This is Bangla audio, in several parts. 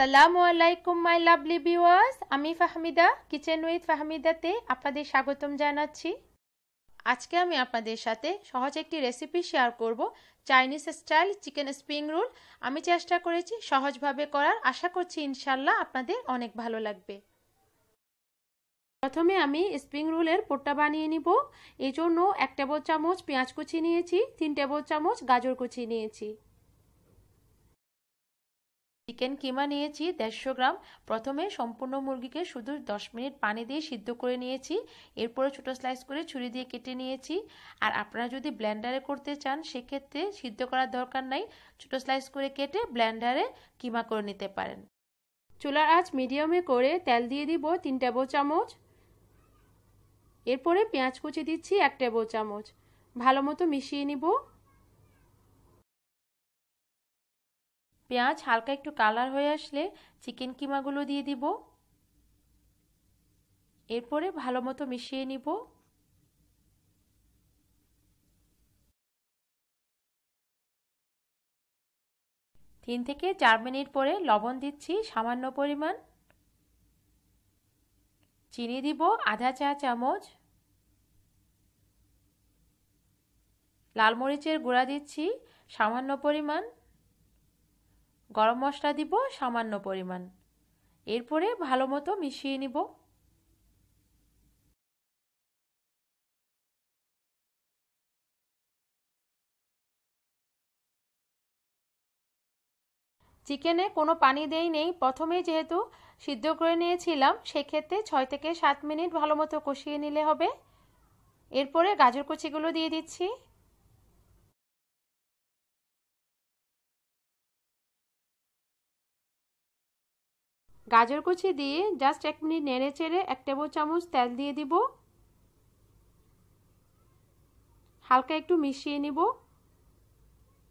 আসসালামু আলাইকুম মাই লাভলি ভিউয়ার্স আমি ফাহমিদা কিচেন উইথ ফাহমিদাতে আপনাদের স্বাগতম জানাচ্ছি আজকে আমি আপনাদের সাথে সহজ একটি রেসিপি শেয়ার করব Chinese style chicken spring roll আমি চেষ্টা করেছি সহজভাবে করার আশা করছি ইনশাল্লাহ আপনাদের অনেক ভালো লাগবে প্রথমে আমি স্প্রিং রোলের পোট্টা বানিয়ে নিব এজন্য এক টেবল চামচ পেঁয়াজ কুচি নিয়েছি তিন টেবল চামচ গাজর কুচি নিয়েছি চিকেন কিমা নিয়েছি দেড়শো গ্রাম প্রথমে সম্পূর্ণ মুরগিকে শুধু দশ মিনিট পানি দিয়ে সিদ্ধ করে নিয়েছি এরপরে ছোটো স্লাইস করে ছুরি দিয়ে কেটে নিয়েছি আর আপনারা যদি ব্ল্যান্ডারে করতে চান সেক্ষেত্রে সিদ্ধ করার দরকার নাই ছোটো স্লাইস করে কেটে ব্ল্যান্ডারে কিমা করে নিতে পারেন চুলার আজ মিডিয়ামে করে তেল দিয়ে দিব তিন টেবল চামচ এরপরে পেঁয়াজ কুচি দিচ্ছি এক টেবল চামচ ভালো মতো মিশিয়ে নিব পেঁয়াজ হালকা একটু কালার হয়ে আসলে চিকেন কিমাগুলো দিয়ে দিব এরপরে ভালো মতো মিশিয়ে নিব তিন থেকে চার মিনিট পরে লবণ দিচ্ছি সামান্য পরিমাণ চিনি দিব আধা চা চামচ লাল মরিচের গুঁড়া দিচ্ছি সামান্য পরিমাণ গরম মশলা দিব সামান্য পরিমাণ এরপরে ভালো মতো মিশিয়ে নিব চিকেনে কোনো পানি দেই নেই প্রথমে যেহেতু সিদ্ধ করে নিয়েছিলাম সেক্ষেত্রে ছয় থেকে সাত মিনিট ভালো মতো কষিয়ে নিলে হবে এরপরে গাজর কুচিগুলো দিয়ে দিচ্ছি গাজর কুচি দিয়ে জাস্ট এক মিনিট নেড়ে চেড়ে এক টেবিল চামচ তেল দিয়ে দিব হালকা একটু মিশিয়ে নিব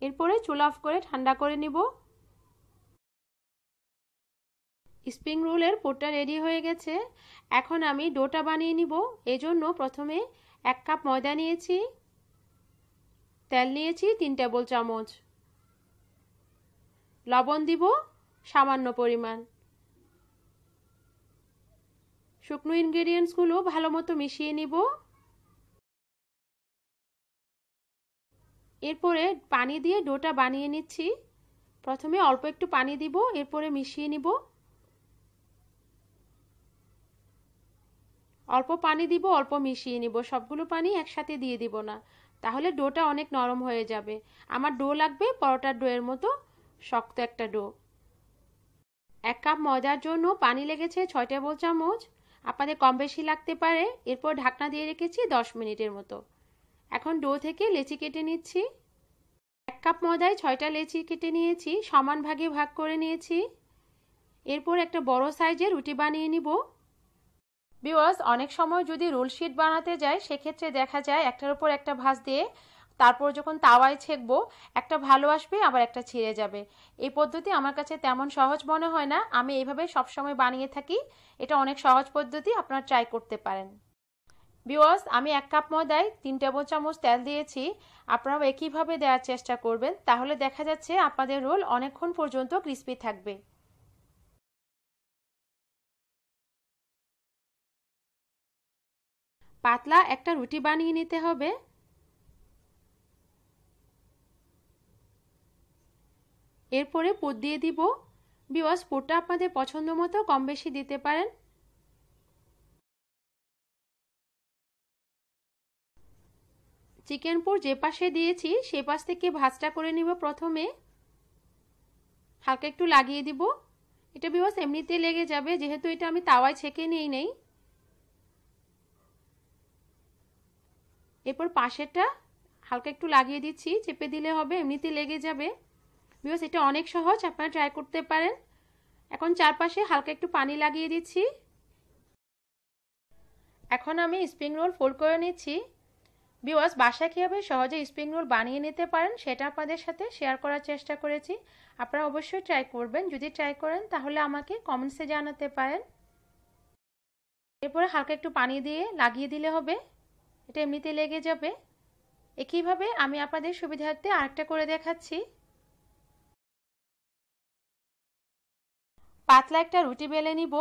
এরপরে চুলা অফ করে ঠান্ডা করে নিব স্প্রিং রোলের পোটটা রেডি হয়ে গেছে এখন আমি ডোটা বানিয়ে নিব এজন্য প্রথমে এক কাপ ময়দা নিয়েছি তেল নিয়েছি তিন টেবিল চামচ লবণ দিব সামান্য পরিমাণ শুকনো ইনগ্রেডিয়েন্টসগুলো ভালো মতো মিশিয়ে নিব এরপরে পানি দিয়ে ডোটা বানিয়ে নিচ্ছি প্রথমে অল্প একটু পানি দিব এরপরে মিশিয়ে নিব অল্প পানি দিব অল্প মিশিয়ে নিব সবগুলো পানি একসাথে দিয়ে দিব না তাহলে ডোটা অনেক নরম হয়ে যাবে আমার ডো লাগবে পরোটার ডোয়ের মতো শক্ত একটা ডো এক কাপ মজার জন্য পানি লেগেছে ছয় টেবল চামচ আপনাদের কম বেশি লাগতে পারে এরপর ঢাকনা দিয়ে রেখেছি দশ মিনিটের মতো এখন ডো থেকে লেচি কেটে নিচ্ছি এক কাপ ময়দায় ছয়টা লেচি কেটে নিয়েছি সমান ভাগে ভাগ করে নিয়েছি এরপর একটা বড় সাইজের রুটি বানিয়ে নিব বিওয়ার্স অনেক সময় যদি রোলশিট বানাতে যায় সেক্ষেত্রে দেখা যায় একটার উপর একটা ভাঁজ দিয়ে তারপর যখন তাওয়ায় ছেঁকবো একটা ভালো আসবে আবার একটা ছিঁড়ে যাবে এই পদ্ধতি আমার কাছে তেমন সহজ মনে হয় না আমি এইভাবে সবসময় বানিয়ে থাকি এটা অনেক সহজ পদ্ধতি আপনারা ট্রাই করতে পারেন বিওয়াস আমি এক কাপ ময়দায় তিন টেবিল চামচ তেল দিয়েছি আপনারাও একইভাবে দেওয়ার চেষ্টা করবেন তাহলে দেখা যাচ্ছে আপনাদের রোল অনেকক্ষণ পর্যন্ত ক্রিস্পি থাকবে পাতলা একটা রুটি বানিয়ে নিতে হবে এরপরে পোট দিয়ে দিব বিওয়াস পোটটা আপনাদের পছন্দ মতো কম বেশি দিতে পারেন চিকেন পোর যে পাশে দিয়েছি সে পাশ থেকে ভাজটা করে নিব প্রথমে হালকা একটু লাগিয়ে দিব এটা বিওয়াস এমনিতে লেগে যাবে যেহেতু এটা আমি তাওয়ায় ছেঁকে নিই নেই এরপর পাশেটা হালকা একটু লাগিয়ে দিচ্ছি চেপে দিলে হবে এমনিতে লেগে যাবে বিকজ এটা অনেক সহজ আপনারা ট্রাই করতে পারেন এখন চারপাশে হালকা একটু পানি লাগিয়ে দিচ্ছি এখন আমি স্প্রিং রোল ফোল্ড করে নিচ্ছি বিওয়ার্স বাসায় কীভাবে সহজে স্প্রিং রোল বানিয়ে নিতে পারেন সেটা আপনাদের সাথে শেয়ার করার চেষ্টা করেছি আপনারা অবশ্যই ট্রাই করবেন যদি ট্রাই করেন তাহলে আমাকে কমেন্টসে জানাতে পারেন এরপরে হালকা একটু পানি দিয়ে লাগিয়ে দিলে হবে এটা এমনিতে লেগে যাবে একইভাবে আমি আপনাদের সুবিধার্থে আরেকটা করে দেখাচ্ছি পাতলা একটা রুটি বেলে নিব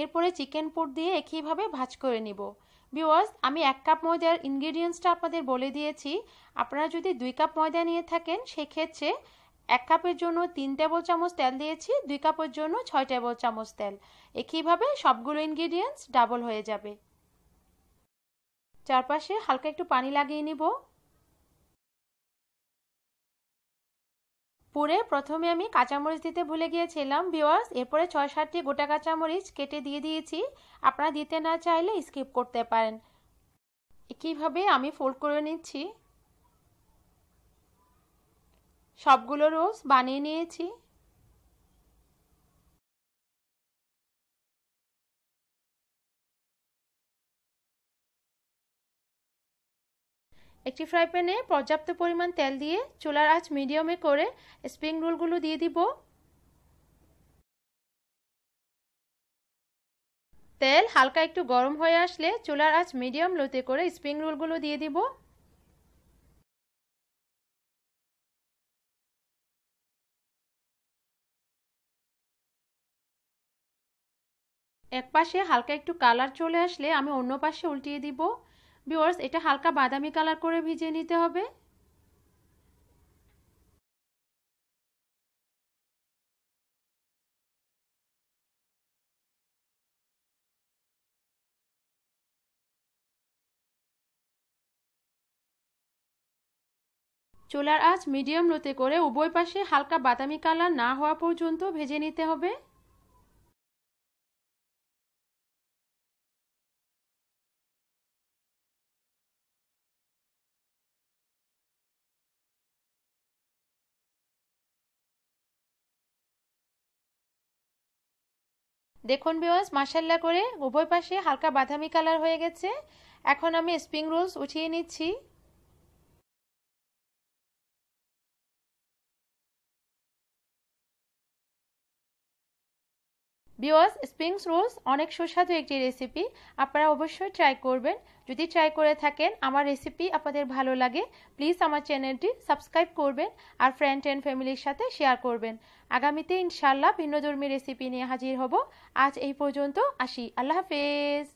এরপরে চিকেন পুর দিয়ে একইভাবে ভাজ করে নিব ভিওয়ার্স আমি এক কাপ ময়দার ইনগ্রিডিয়েন্টসটা আপনাদের বলে দিয়েছি আপনারা যদি দুই কাপ ময়দা নিয়ে থাকেন সেক্ষেত্রে এক কাপের জন্য তিন টেবল চামচ তেল দিয়েছি দুই কাপের জন্য ছয় টেবল চামচ তেল একইভাবে সবগুলো ইনগ্রিডিয়েন্টস ডাবল হয়ে যাবে চারপাশে হালকা একটু পানি লাগিয়ে নিব পুরে প্রথমে আমি কাঁচামরিচ দিতে ভুলে গিয়েছিলাম ভিওয়ার্স এরপরে ছয় সাতটি গোটা কাঁচামরিচ কেটে দিয়ে দিয়েছি আপনারা দিতে না চাইলে স্কিপ করতে পারেন একইভাবে আমি ফোল্ড করে নিচ্ছি সবগুলো রোজ বানিয়ে নিয়েছি একটি ফ্রাই প্যানে পর্যাপ্ত পরিমাণ তেল দিয়ে চুলার আঁচ মিডিয়ামে করে স্প্রিং রোলগুলো দিয়ে দিব তেল হালকা একটু গরম হয়ে আসলে চুলার আঁচ মিডিয়াম লোতে করে স্প্রিং রোলগুলো দিয়ে দিব এক পাশে হালকা একটু কালার চলে আসলে আমি অন্য পাশে উল্টিয়ে দিব বিওর্স এটা হালকা বাদামি কালার করে ভিজিয়ে নিতে হবে চোলার আজ মিডিয়াম লোতে করে উভয় পাশে হালকা বাদামি কালার না হওয়া পর্যন্ত ভেজে নিতে হবে দেখুন বিওয়াস মার্শাল্লা করে উভয় পাশে হালকা বাদামি কালার হয়ে গেছে এখন আমি স্প্রিং রোলস উঠিয়ে নিচ্ছি বিওয়াস স্প্রিংস রোলস অনেক সুস্বাদু একটি রেসিপি আপনারা অবশ্যই ট্রাই করবেন যদি ট্রাই করে থাকেন আমার রেসিপি আপনাদের ভালো লাগে প্লিজ আমার চ্যানেলটি সাবস্ক্রাইব করবেন আর ফ্রেন্ড অ্যান্ড ফ্যামিলির সাথে শেয়ার করবেন আগামীতে ইনশাল্লাহ ভিন্নধর্মী রেসিপি নিয়ে হাজির হব আজ এই পর্যন্ত আসি আল্লাহ হাফেজ